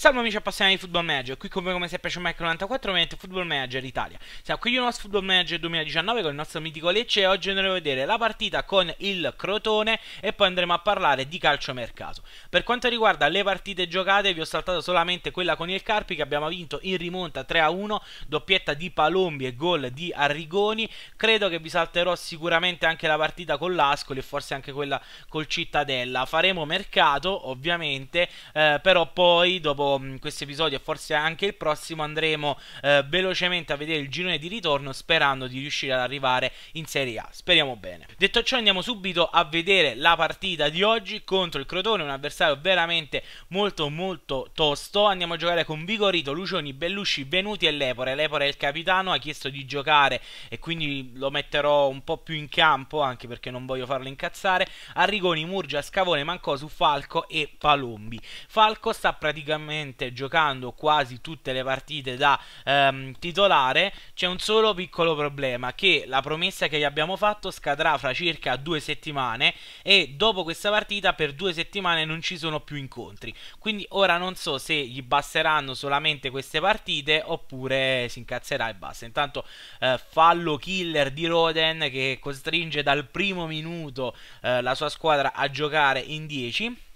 Salve amici appassionati di Football Manager, qui con voi come sempre c'è Mike94, ovviamente Football Manager Italia. Siamo qui di nuovo Football Manager 2019 con il nostro mitico Lecce e oggi andremo a vedere la partita con il Crotone e poi andremo a parlare di calciomercato. Per quanto riguarda le partite giocate vi ho saltato solamente quella con il Carpi che abbiamo vinto in rimonta 3-1, doppietta di Palombi e gol di Arrigoni. Credo che vi salterò sicuramente anche la partita con l'Ascoli e forse anche quella col Cittadella. Faremo mercato ovviamente, eh, però poi dopo questo, mm, questo, episodio e forse anche il prossimo andremo eh, velocemente a vedere il girone di ritorno sperando di riuscire ad arrivare in Serie A. Speriamo bene. Detto ciò andiamo subito a vedere la partita di oggi contro il Crotone, un avversario veramente molto molto tosto. Andiamo a giocare con Vigorito, Lucioni, Bellusci, Venuti e Lepore. Lepore è il capitano, ha chiesto di giocare e quindi lo metterò un po' più in campo anche perché non voglio farlo incazzare. Arrigoni, Murgia, Scavone, Mancosu, Falco e Palombi. Falco sta praticamente praticamente giocando quasi tutte le partite da ehm, titolare, c'è un solo piccolo problema che la promessa che gli abbiamo fatto scadrà fra circa due settimane e dopo questa partita per due settimane non ci sono più incontri. Quindi ora non so se gli basteranno solamente queste partite oppure si incazzerà e basta. Intanto eh, fallo killer di Roden che costringe dal primo minuto eh, la sua squadra a giocare in 10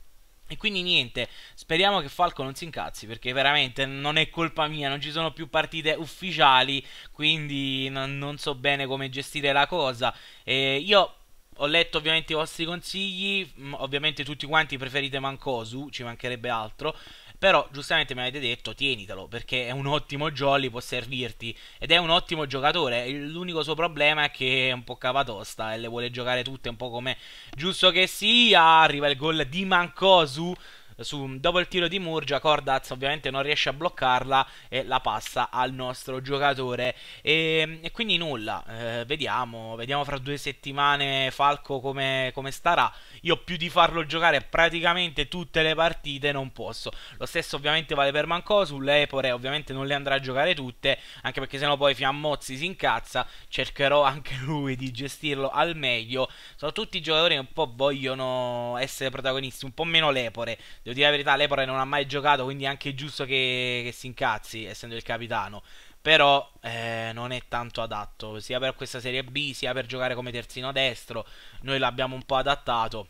e quindi niente, speriamo che Falco non si incazzi perché veramente non è colpa mia, non ci sono più partite ufficiali, quindi non, non so bene come gestire la cosa. E io ho letto ovviamente i vostri consigli, mm, ovviamente tutti quanti preferite Mancosu, ci mancherebbe altro, però giustamente mi avete detto tienitelo perché è un ottimo jolly, può servirti ed è un ottimo giocatore, l'unico suo problema è che è un po' cavatosta e le vuole giocare tutte un po' come giusto che sia, arriva il gol di Mancosu su, dopo il tiro di Murgia Cordaz ovviamente non riesce a bloccarla e la passa al nostro giocatore e, ehm, e quindi nulla eh, vediamo vediamo fra due settimane Falco come, come, starà io più di farlo giocare praticamente tutte le partite non posso lo stesso ovviamente vale per Mancosu l'Epore ovviamente non le andrà a giocare tutte anche perché sennò poi Fiammozzi si incazza cercherò anche lui di gestirlo al meglio sono tutti giocatori che un po' vogliono essere protagonisti un po' meno l'Epore Devo dire la verità, Lepore non ha mai giocato, quindi è anche giusto che, che si incazzi, essendo il capitano. Però eh, non è tanto adatto, sia per questa Serie B, sia per giocare come terzino destro. Noi l'abbiamo un po' adattato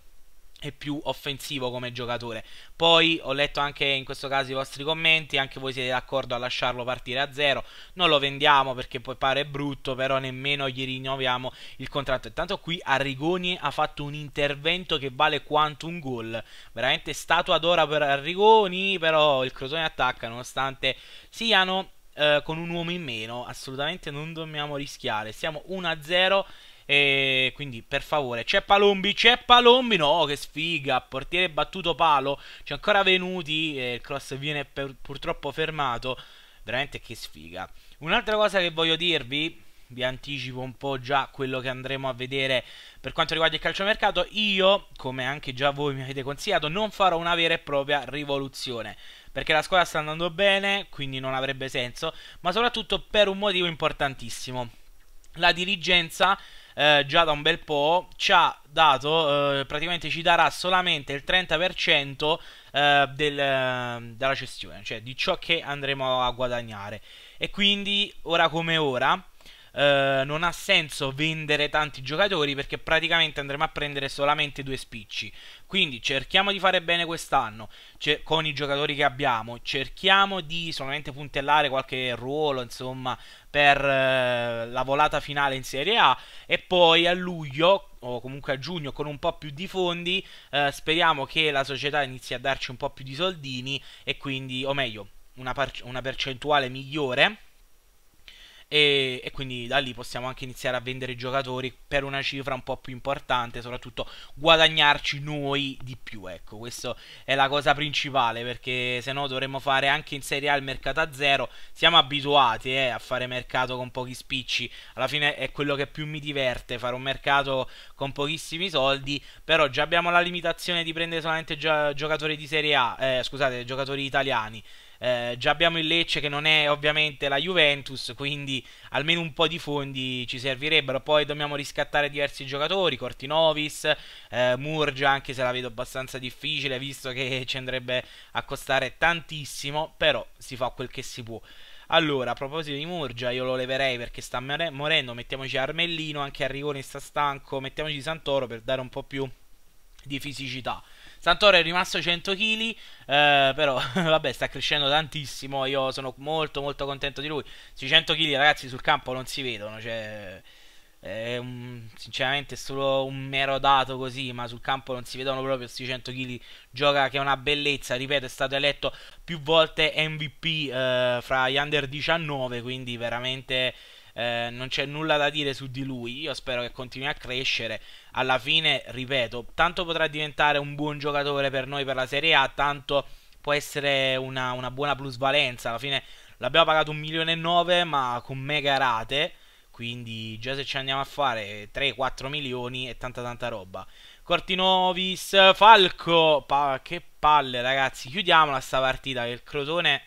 e più offensivo come giocatore. Poi ho letto anche in questo caso i vostri commenti, anche voi siete d'accordo a lasciarlo partire a zero. Non lo vendiamo perché poi pare brutto, però nemmeno gli rinnoviamo il contratto. E tanto qui Arrigoni ha fatto un intervento che vale quanto un gol. Veramente statua d'ora per Arrigoni, però il Crotone attacca nonostante siano eh, con un uomo in meno. Assolutamente non dobbiamo rischiare. Siamo 1-0 e quindi per favore, c'è Palombi, c'è Palombi, no, che sfiga, portiere battuto palo, c'è ancora Venuti, eh, il cross viene per, purtroppo fermato, veramente che sfiga. Un'altra cosa che voglio dirvi, vi anticipo un po' già quello che andremo a vedere per quanto riguarda il calciomercato, io, come anche già voi mi avete consigliato, non farò una vera e propria rivoluzione, perché la squadra sta andando bene, quindi non avrebbe senso, ma soprattutto per un motivo importantissimo. La dirigenza eh, già da un bel po', ci ha dato, eh, praticamente ci darà solamente il 30% eh, del, eh, della gestione, cioè di ciò che andremo a guadagnare. E quindi, ora come ora, eh, non ha senso vendere tanti giocatori perché praticamente andremo a prendere solamente due spicci. Quindi cerchiamo di fare bene quest'anno cer- con i giocatori che abbiamo, cerchiamo di solamente puntellare qualche ruolo, insomma, per eh, la volata finale in Serie A e poi a luglio o comunque a giugno con un po' più di fondi, eh, speriamo che la società inizi a darci un po' più di soldini e quindi, o meglio, una, par- una percentuale migliore e, e, quindi da lì possiamo anche iniziare a vendere i giocatori per una cifra un po' più importante, soprattutto guadagnarci noi di più, ecco, questa è la cosa principale perché se no dovremmo fare anche in Serie A il mercato a zero, siamo abituati eh, a fare mercato con pochi spicci, alla fine è quello che più mi diverte, fare un mercato con pochissimi soldi, però già abbiamo la limitazione di prendere solamente giocatori di Serie A, eh, scusate, giocatori italiani, eh, già abbiamo il Lecce che non è ovviamente la Juventus, quindi almeno un po' di fondi ci servirebbero. Poi dobbiamo riscattare diversi giocatori, Cortinovis, eh, Murgia, anche se la vedo abbastanza difficile, visto che ci andrebbe a costare tantissimo, però si fa quel che si può. Allora, a proposito di Murgia, io lo leverei perché sta morendo. Mettiamoci Armellino, anche a sta stanco. Mettiamoci Santoro per dare un po' più di fisicità. Santoro è rimasto 100 kg, eh, però vabbè sta crescendo tantissimo, io sono molto molto contento di lui. Sui 100 kg ragazzi sul campo non si vedono, cioè... È un, sinceramente è solo un mero dato così, ma sul campo non si vedono proprio questi 100 kg. Gioca che è una bellezza, ripeto, è stato eletto più volte MVP eh, fra gli under 19, quindi veramente eh, non c'è nulla da dire su di lui, io spero che continui a crescere, alla fine, ripeto, tanto potrà diventare un buon giocatore per noi per la Serie A, tanto può essere una, una buona plusvalenza, alla fine l'abbiamo pagato un milione e nove, ma con mega rate, quindi già se ci andiamo a fare 3-4 milioni e tanta tanta roba. Cortinovis, Falco, pa- che palle ragazzi, chiudiamola sta partita che il Crotone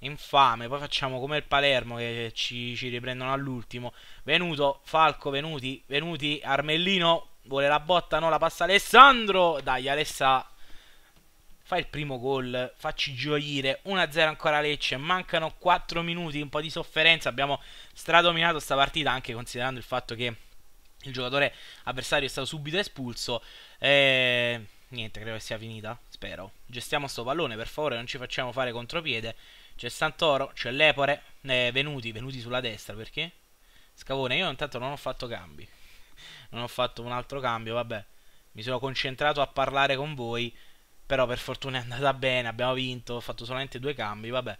infame. Poi facciamo come il Palermo che ci, ci riprendono all'ultimo. Venuto, Falco, venuti, venuti, Armellino. Vuole la botta, no, la passa Alessandro. Dai, Alessa. Fai il primo gol, facci gioire. 1-0 ancora Lecce. Mancano 4 minuti, un po' di sofferenza. Abbiamo stradominato sta partita, anche considerando il fatto che il giocatore avversario è stato subito espulso. Eh, niente, credo che sia finita. Spero. Gestiamo sto pallone, per favore, non ci facciamo fare contropiede. C'è Santoro, c'è Lepore, eh, Venuti, Venuti sulla destra perché? Scavone, io intanto non ho fatto cambi. Non ho fatto un altro cambio, vabbè. Mi sono concentrato a parlare con voi, però per fortuna è andata bene, abbiamo vinto, ho fatto solamente due cambi, vabbè.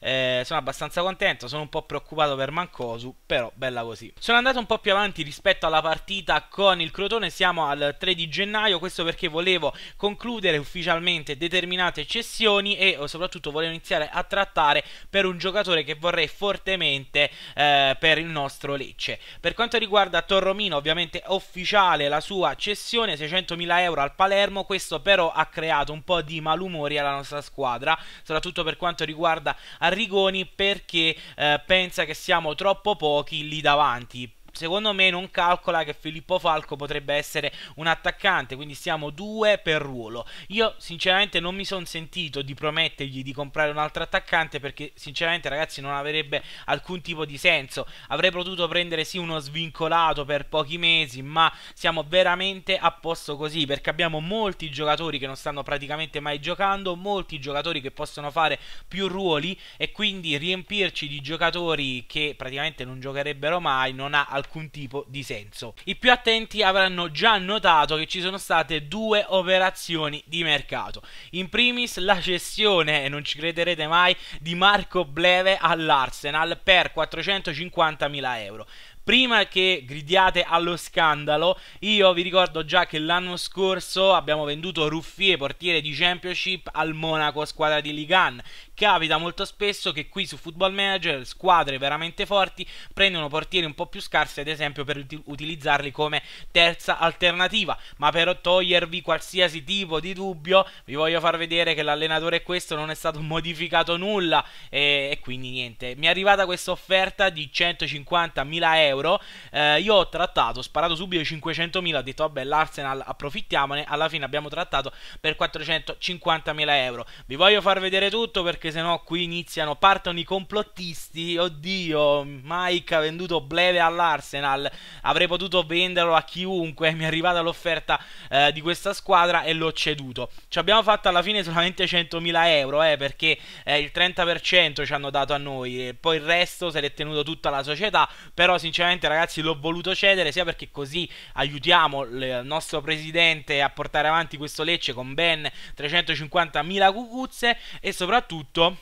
Eh, sono abbastanza contento, sono un po' preoccupato per Mancosu, però bella così. Sono andato un po' più avanti rispetto alla partita con il Crotone, siamo al 3 di gennaio, questo perché volevo concludere ufficialmente determinate cessioni e oh, soprattutto volevo iniziare a trattare per un giocatore che vorrei fortemente eh, per il nostro Lecce. Per quanto riguarda Torromino, ovviamente ufficiale la sua cessione, 600.000 euro al Palermo, questo però ha creato un po' di malumori alla nostra squadra, soprattutto per quanto riguarda eh, Arrigoni perché eh, pensa che siamo troppo pochi lì davanti secondo me non calcola che Filippo Falco potrebbe essere un attaccante, quindi siamo due per ruolo. Io sinceramente non mi sono sentito di promettergli di comprare un altro attaccante perché sinceramente ragazzi non avrebbe alcun tipo di senso. Avrei potuto prendere sì uno svincolato per pochi mesi, ma siamo veramente a posto così perché abbiamo molti giocatori che non stanno praticamente mai giocando, molti giocatori che possono fare più ruoli e quindi riempirci di giocatori che praticamente non giocherebbero mai non ha alcun alcun tipo di senso. I più attenti avranno già notato che ci sono state due operazioni di mercato. In primis la cessione, e non ci crederete mai, di Marco Bleve all'Arsenal per 450.000 euro prima che gridiate allo scandalo, io vi ricordo già che l'anno scorso abbiamo venduto Ruffier, portiere di Championship, al Monaco, squadra di Ligan, capita molto spesso che qui su Football Manager squadre veramente forti prendono portieri un po' più scarsi, ad esempio per ut- utilizzarli come terza alternativa. Ma per togliervi qualsiasi tipo di dubbio, vi voglio far vedere che l'allenatore questo non è stato modificato nulla e, e quindi niente. Mi è arrivata questa offerta di 150.000 euro. Eh, io ho trattato, ho sparato subito 500.000, ho detto vabbè l'Arsenal approfittiamone, alla fine abbiamo trattato per 450.000 euro. Vi voglio far vedere tutto perché perché sennò qui iniziano, partono i complottisti, oddio, Mike ha venduto Bleve all'Arsenal, avrei potuto venderlo a chiunque, mi è arrivata l'offerta eh, di questa squadra e l'ho ceduto. Ci abbiamo fatto alla fine solamente 100.000 euro, eh, perché eh, il 30% ci hanno dato a noi, e poi il resto se l'è tenuto tutta la società, però sinceramente ragazzi l'ho voluto cedere, sia perché così aiutiamo il nostro presidente a portare avanti questo Lecce con ben 350.000 cucuzze e soprattutto Dom?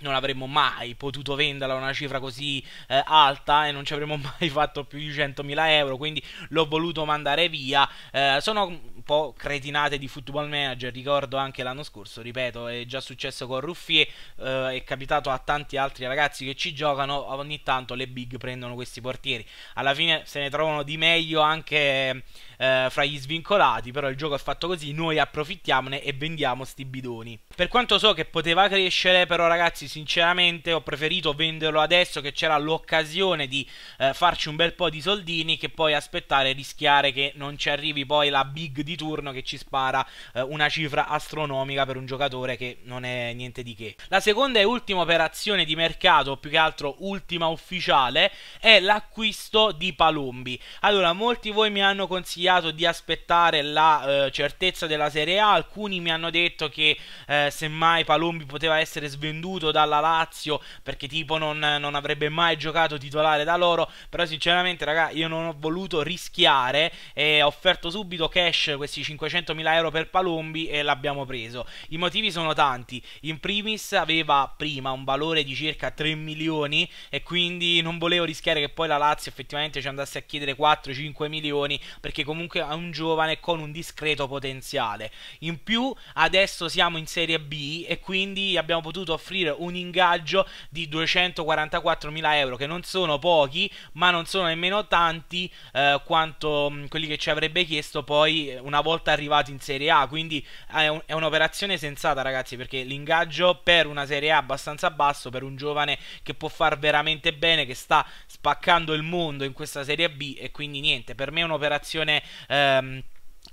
non avremmo mai potuto venderla a una cifra così eh, alta e non ci avremmo mai fatto più di 100.000 euro, quindi l'ho voluto mandare via. Eh, sono un po' cretinate di football manager, ricordo anche l'anno scorso, ripeto, è già successo con Ruffier, eh, è capitato a tanti altri ragazzi che ci giocano, ogni tanto le big prendono questi portieri, alla fine se ne trovano di meglio anche eh, fra gli svincolati, però il gioco è fatto così, noi approfittiamone e vendiamo sti bidoni. Per quanto so che poteva crescere, però ragazzi ragazzi sinceramente ho preferito venderlo adesso che c'era l'occasione di eh, farci un bel po' di soldini che poi aspettare e rischiare che non ci arrivi poi la big di turno che ci spara eh, una cifra astronomica per un giocatore che non è niente di che. La seconda e ultima operazione di mercato, più che altro ultima ufficiale, è l'acquisto di Palombi. Allora, molti voi mi hanno consigliato di aspettare la eh, certezza della Serie A, alcuni mi hanno detto che eh, semmai Palombi poteva essere svenduto dalla Lazio perché tipo non, non avrebbe mai giocato titolare da loro, però sinceramente raga io non ho voluto rischiare e ho offerto subito cash questi 500.000 euro per Palombi e l'abbiamo preso. I motivi sono tanti, in primis aveva prima un valore di circa 3 milioni e quindi non volevo rischiare che poi la Lazio effettivamente ci andasse a chiedere 4-5 milioni perché comunque è un giovane con un discreto potenziale. In più adesso siamo in Serie B e quindi abbiamo potuto offrire un un ingaggio di 244.000 euro, che non sono pochi, ma non sono nemmeno tanti eh, quanto mm, quelli che ci avrebbe chiesto poi eh, una volta arrivati in Serie A. Quindi eh, è, un, è un'operazione sensata, ragazzi, perché l'ingaggio per una Serie A abbastanza basso, per un giovane che può far veramente bene, che sta spaccando il mondo in questa Serie B, e quindi niente, per me è un'operazione... Ehm,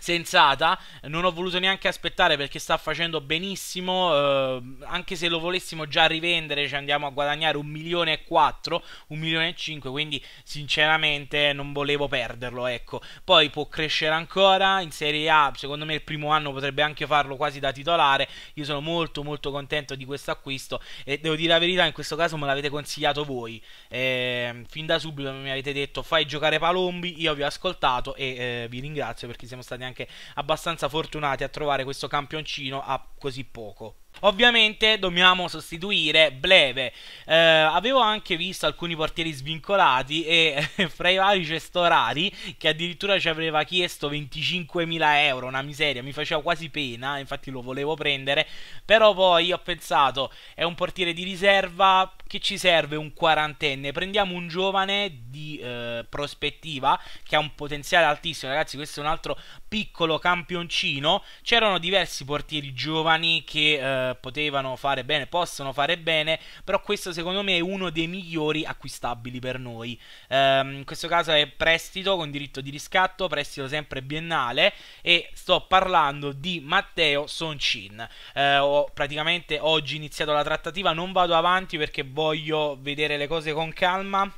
sensata. Non ho voluto neanche aspettare perché sta facendo benissimo. Eh, anche se lo volessimo già rivendere, ci andiamo a guadagnare un milione e quattro, un milione e cinque, Quindi, sinceramente, non volevo perderlo. Ecco. Poi può crescere ancora in Serie A. Secondo me, il primo anno potrebbe anche farlo quasi da titolare. Io sono molto, molto contento di questo acquisto. E devo dire la verità, in questo caso me l'avete consigliato voi. Eh, fin da subito mi avete detto fai giocare Palombi. Io vi ho ascoltato e eh, vi ringrazio perché siamo stati anche anche abbastanza fortunati a trovare questo campioncino a così poco. Ovviamente dobbiamo sostituire Bleve. Eh, avevo anche visto alcuni portieri svincolati e eh, fra i vari c'è Storari che addirittura ci aveva chiesto 25.000 euro, una miseria, mi faceva quasi pena, infatti lo volevo prendere, però poi ho pensato è un portiere di riserva che ci serve un quarantenne, prendiamo un giovane di eh, prospettiva che ha un potenziale altissimo, ragazzi questo è un altro piccolo campioncino c'erano diversi portieri giovani che eh, potevano fare bene, possono fare bene, però questo secondo me è uno dei migliori acquistabili per noi. Ehm, in questo caso è prestito con diritto di riscatto, prestito sempre biennale e sto parlando di Matteo Soncin. Eh, ho praticamente oggi iniziato la trattativa, non vado avanti perché voglio vedere le cose con calma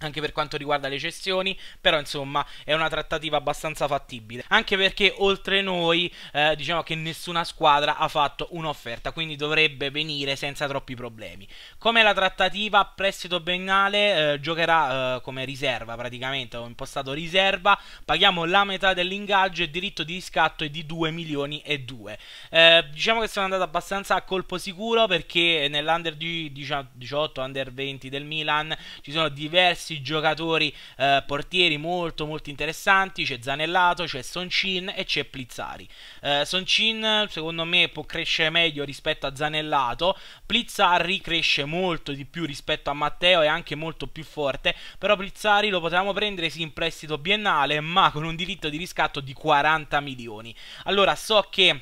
anche per quanto riguarda le cessioni, però insomma è una trattativa abbastanza fattibile, anche perché oltre noi eh, diciamo che nessuna squadra ha fatto un'offerta, quindi dovrebbe venire senza troppi problemi. Come la trattativa prestito bennale eh, giocherà eh, come riserva praticamente, ho impostato riserva, paghiamo la metà dell'ingaggio e diritto di riscatto è di 2 milioni e 2. Eh, diciamo che sono andato abbastanza a colpo sicuro perché nell'under 18, under 20 del Milan ci sono diversi diversi giocatori eh, portieri molto molto interessanti, c'è Zanellato, c'è Soncin e c'è Plizzari. Eh, Soncin secondo me può crescere meglio rispetto a Zanellato, Plizzari cresce molto di più rispetto a Matteo e anche molto più forte, però Plizzari lo potevamo prendere sì in prestito biennale ma con un diritto di riscatto di 40 milioni. Allora so che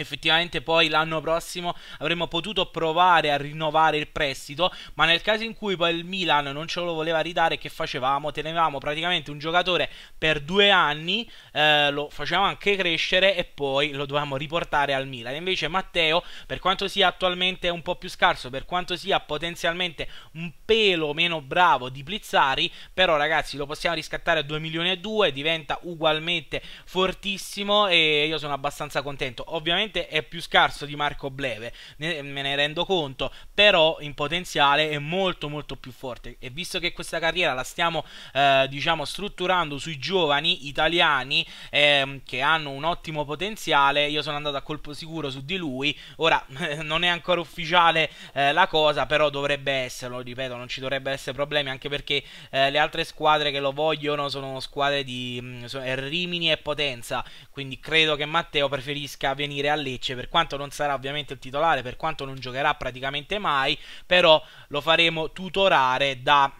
effettivamente poi l'anno prossimo avremmo potuto provare a rinnovare il prestito, ma nel caso in cui poi il Milan non ce lo voleva ridare, che facevamo? Tenevamo praticamente un giocatore per due anni, eh, lo facevamo anche crescere e poi lo dovevamo riportare al Milan. Invece Matteo, per quanto sia attualmente un po' più scarso, per quanto sia potenzialmente un pelo meno bravo di Blizzari, però ragazzi lo possiamo riscattare a 2 milioni e 2, diventa ugualmente fortissimo e io sono abbastanza contento. Ovviamente sicuramente è più scarso di Marco Bleve, ne, me ne rendo conto, però in potenziale è molto molto più forte e visto che questa carriera la stiamo eh, diciamo strutturando sui giovani italiani eh, che hanno un ottimo potenziale, io sono andato a colpo sicuro su di lui, ora non è ancora ufficiale eh, la cosa, però dovrebbe esserlo, ripeto, non ci dovrebbero essere problemi anche perché eh, le altre squadre che lo vogliono sono squadre di mh, mm, sono Rimini e Potenza, quindi credo che Matteo preferisca venire a Lecce, per quanto non sarà ovviamente il titolare, per quanto non giocherà praticamente mai, però lo faremo tutorare da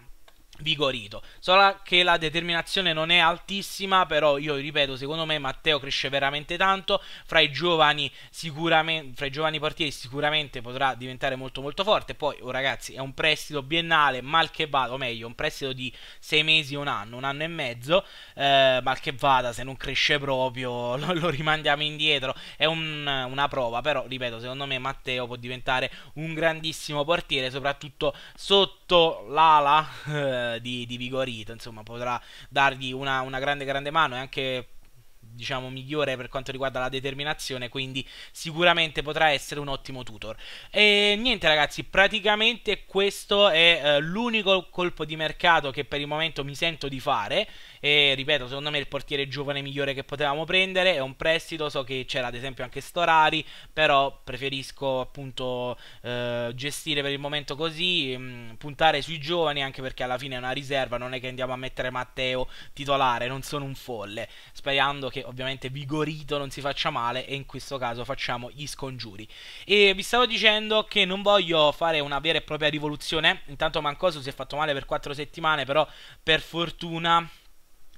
vigorito. Solo che la determinazione non è altissima, però io ripeto, secondo me Matteo cresce veramente tanto, fra i giovani sicuramente, fra i giovani portieri sicuramente potrà diventare molto molto forte, poi oh, ragazzi è un prestito biennale, mal che vada, o meglio, un prestito di sei mesi, un anno, un anno e mezzo, eh, mal che vada, se non cresce proprio lo, lo rimandiamo indietro, è un, una prova, però ripeto, secondo me Matteo può diventare un grandissimo portiere, soprattutto sotto sotto l'ala eh, di, di, Vigorito, insomma potrà dargli una, una grande grande mano e anche diciamo, migliore per quanto riguarda la determinazione, quindi sicuramente potrà essere un ottimo tutor. E niente ragazzi, praticamente questo è eh, l'unico colpo di mercato che per il momento mi sento di fare e ripeto, secondo me il portiere giovane migliore che potevamo prendere è un prestito, so che c'era ad esempio anche Storari, però preferisco appunto eh, gestire per il momento così, mh, mm, puntare sui giovani anche perché alla fine è una riserva, non è che andiamo a mettere Matteo titolare, non sono un folle, sperando che ovviamente vigorito, non si faccia male e in questo caso facciamo gli scongiuri. E vi stavo dicendo che non voglio fare una vera e propria rivoluzione, intanto Mancoso si è fatto male per 4 settimane, però per fortuna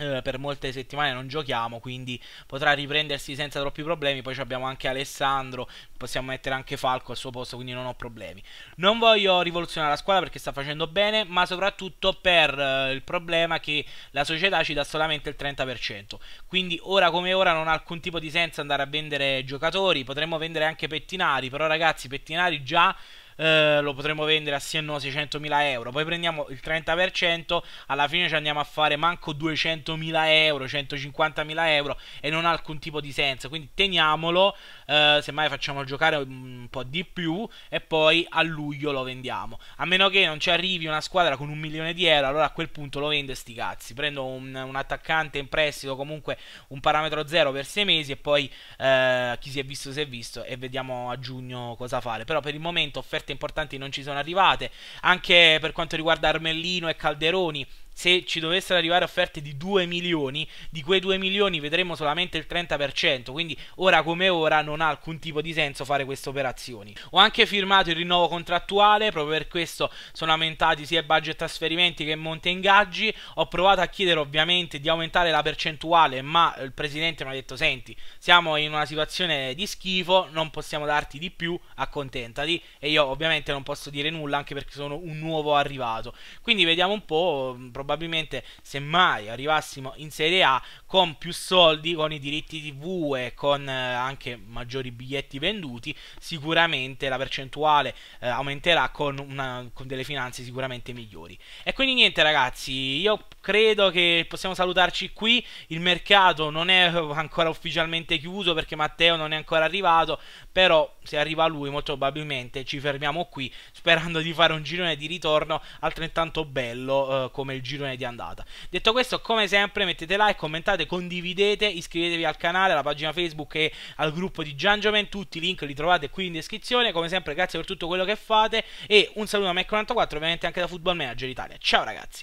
eh, per molte settimane non giochiamo, quindi potrà riprendersi senza troppi problemi. Poi abbiamo anche Alessandro, possiamo mettere anche Falco al suo posto, quindi non ho problemi. Non voglio rivoluzionare la squadra perché sta facendo bene, ma soprattutto per eh, il problema che la società ci dà solamente il 30%. Quindi ora come ora non ha alcun tipo di senso andare a vendere giocatori, potremmo vendere anche pettinari, però ragazzi pettinari già eh, lo potremo vendere a sì e no 600.000 euro. Poi prendiamo il 30%, alla fine ci andiamo a fare manco 200.000 euro, 150.000 euro e non ha alcun tipo di senso. Quindi teniamolo, eh, semmai facciamo giocare mm, un po' di più e poi a luglio lo vendiamo. A meno che non ci arrivi una squadra con un milione di euro, allora a quel punto lo vendo sti cazzi. Prendo un, un attaccante in prestito, comunque un parametro zero per 6 mesi e poi eh, chi si è visto si è visto e vediamo a giugno cosa fare. Però per il momento offerta offerte importanti non ci sono arrivate. Anche per quanto riguarda Armellino e Calderoni, se ci dovessero arrivare offerte di 2 milioni, di quei 2 milioni vedremo solamente il 30%, quindi ora come ora non ha alcun tipo di senso fare queste operazioni. Ho anche firmato il rinnovo contrattuale, proprio per questo sono aumentati sia il budget trasferimenti che monte ingaggi, ho provato a chiedere ovviamente di aumentare la percentuale, ma il presidente mi ha detto senti, siamo in una situazione di schifo, non possiamo darti di più, accontentati e io ovviamente non posso dire nulla anche perché sono un nuovo arrivato. Quindi vediamo un po' probabilmente se mai arrivassimo in Serie A con più soldi, con i diritti TV e con eh, anche maggiori biglietti venduti, sicuramente la percentuale eh, aumenterà con, una, con, delle finanze sicuramente migliori. E quindi niente ragazzi, io credo che possiamo salutarci qui, il mercato non è ancora ufficialmente chiuso perché Matteo non è ancora arrivato, però se arriva lui molto probabilmente ci fermiamo qui sperando di fare un girone di ritorno altrettanto bello eh, come il girone di andata. Detto questo, come sempre mettete like, commentate commentate, condividete, iscrivetevi al canale, alla pagina Facebook e al gruppo di Jungement, tutti i link li trovate qui in descrizione, come sempre grazie per tutto quello che fate e un saluto a Mac44 ecco ovviamente anche da Football Manager Italia, ciao ragazzi!